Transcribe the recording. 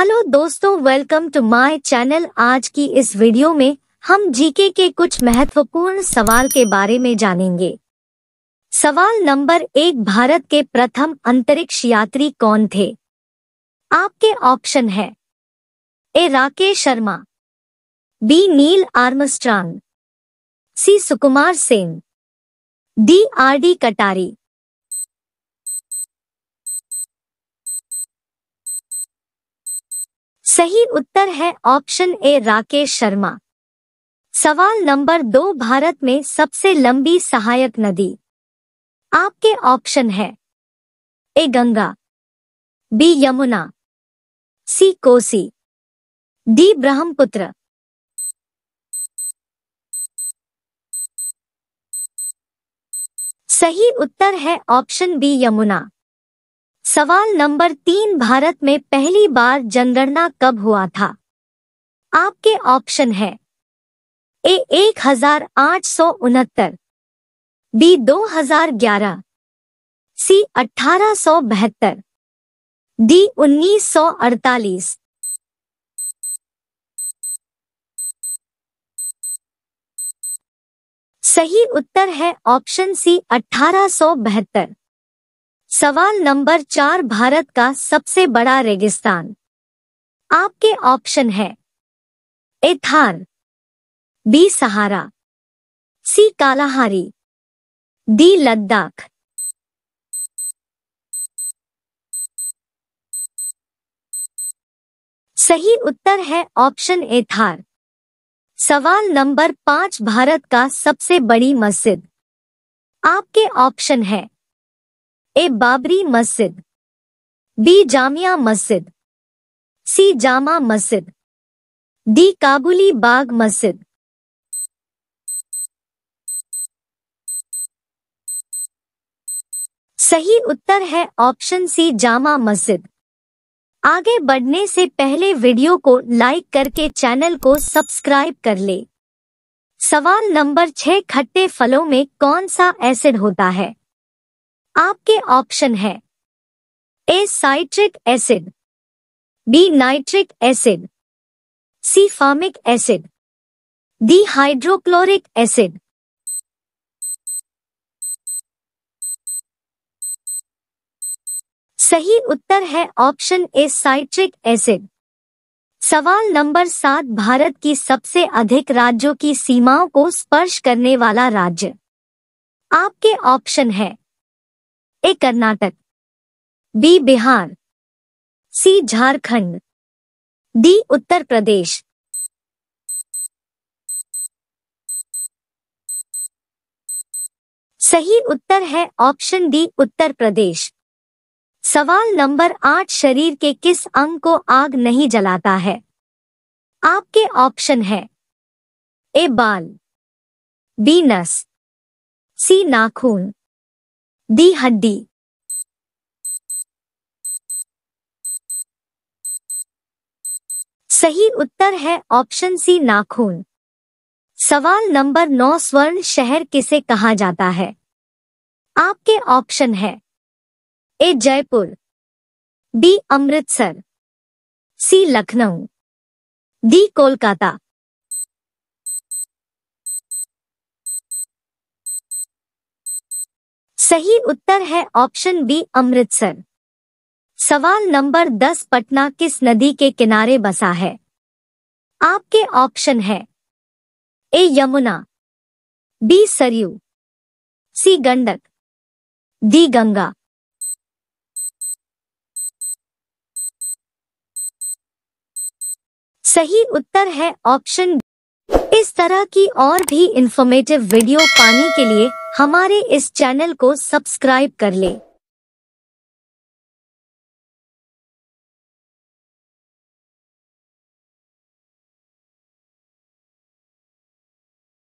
hello दोस्तों welcome to my channel आज की इस वीडियो में हम जीके के कुछ महत्वपूर्ण सवाल के बारे में जानेंगे सवाल नंबर एक भारत के प्रथम अंतरिक्ष यात्री कौन थे आपके ऑप्शन है A Rakesh Sharma B Neil Armstrong C Sukumar Sen D R D Katari सही उत्तर है ऑप्शन ए राकेश शर्मा सवाल नंबर दो भारत में सबसे लंबी सहायक नदी आपके ऑप्शन है A Ganga B Yamuna C Kosi D Brahmaputra सही उत्तर है ऑप्शन बी यमुना सवाल नंबर तीन भारत में पहली बार जनगणना कब हुआ था आपके ऑप्शन है ए एक हजार आठ सौ उनहत्तर बी दो हजार ग्यारह सी अठारह सौ बहत्तर डी उन्नीस सौ अड़तालीस सही उत्तर है ऑप्शन सी अठारह सौ बहत्तर सवाल नंबर चार भारत का सबसे बड़ा रेगिस्तान आपके ऑप्शन है A Thar B Sahara C Kalahari D Ladakh सही उत्तर है ऑप्शन ए थार सवाल नंबर पांच भारत का सबसे बड़ी मस्जिद आपके ऑप्शन है ए बाबरी मस्जिद बी जामिया मस्जिद सी जामा मस्जिद डी काबुली बाग मस्जिद सही उत्तर है ऑप्शन सी जामा मस्जिद आगे बढ़ने से पहले वीडियो को लाइक करके चैनल को सब्सक्राइब कर ले सवाल नंबर छह खट्टे फलों में कौन सा एसिड होता है आपके ऑप्शन है A citric acid B nitric acid C formic acid D hydrochloric acid सही उत्तर है ऑप्शन ए साइट्रिक एसिड सवाल नंबर सात भारत की सबसे अधिक राज्यों की सीमाओं को स्पर्श करने वाला राज्य आपके ऑप्शन है A Karnataka B Bihar C Jharkhand D Uttar Pradesh सही उत्तर है ऑप्शन डी उत्तर प्रदेश सवाल नंबर आठ शरीर के किस अंग को आग नहीं जलाता है आपके ऑप्शन है ए बाल बी नस सी नाखून दी हड्डी सही उत्तर है ऑप्शन सी नाखून सवाल नंबर नौ स्वर्ण शहर किसे कहा जाता है आपके ऑप्शन है A Jaipur B Amritsar C Lucknow D Kolkata सही उत्तर है ऑप्शन बी अमृतसर सवाल नंबर दस पटना किस नदी के किनारे बसा है आपके ऑप्शन है A Yamuna B Saryu C Gandak D Ganga सही उत्तर है ऑप्शन इस तरह की और भी इंफॉर्मेटिव वीडियो पाने के लिए हमारे इस चैनल को सब्सक्राइब कर ले